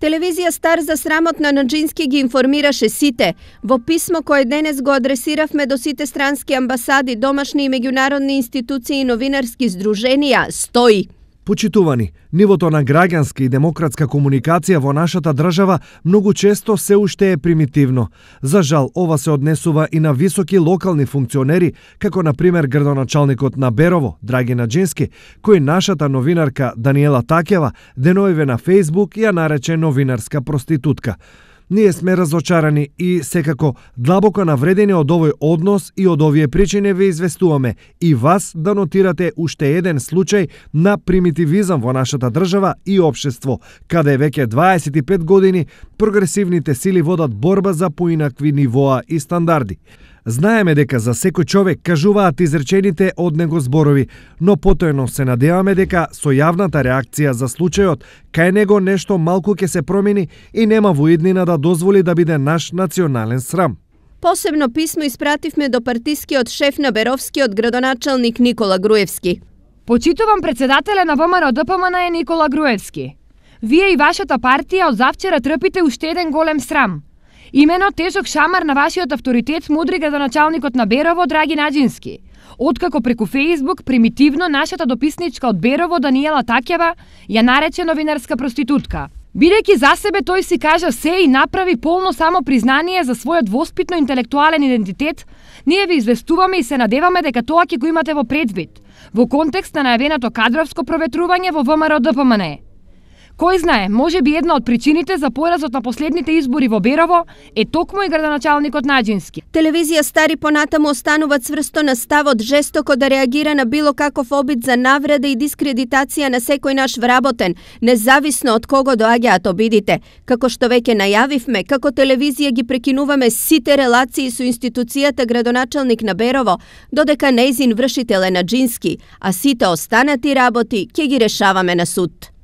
Телевизија Стар за срамотно на Джински ги информираше сите. Во писмо кое денес го адресиравме до сите странски амбасади, домашни и меѓународни институции и новинарски здруженија, стои Почитувани, нивото на граѓанска и демократска комуникација во нашата држава многу често се уште е примитивно. За жал, ова се однесува и на високи локални функционери, како на пример градоначалникот на Берово, Драгина Джински, кој нашата новинарка Даниела Такева деноеве на Facebook ја нарече новинарска проститутка. Ние сме разочарани и секако длабоко навредени од овој однос и од овие причини ве известуваме и вас да нотирате уште еден случај на примитивизам во нашата држава и општество, каде веќе 25 години прогресивните сили водат борба за поинакви нивоа и стандарди. Знаеме дека за секој човек кажуваат изречените од него зборови, но потоено се надеваме дека со јавната реакција за случајот кај него нешто малку ќе се промени и нема во иднина да дозволи да биде наш национален срам. Посебно писмо испративме до партискиот шеф на Беровскиот градоначалник Никола Груевски. Почитувам председателе, на ВМРО ДПМН е Никола Груевски. Вие и вашата партија од завчера трпите уште еден голем срам – Имено тежок шамар на вашиот авторитет смудри градоначалникот на Берово Драги Наджински. Откако преку Фејсбук примитивно нашата дописничка од Берово Даниела Такева ја нарече новинарска проститутка. Бидејќи за себе тој си кажа се и направи полно само признание за својот воспитно интелектуален идентитет, ние ви известуваме и се надеваме дека тоа ќе го имате во предвид, во контекст на најавеното кадровско проветрување во ВМРО ДПМНЕ. Кој знае, може би една од причините за поразот на последните избори во Берово е токму и градоначалникот Наджински. Телевизија Стари понатаму останува цврсто на ставот жестоко да реагира на било каков обид за навреда и дискредитација на секој наш вработен, независно од кого доаѓаат обидите. Како што веќе најавивме, како телевизија ги прекинуваме сите релации со институцијата градоначалник на Берово, додека неизин вршител е а сите останати работи ќе ги решаваме на суд.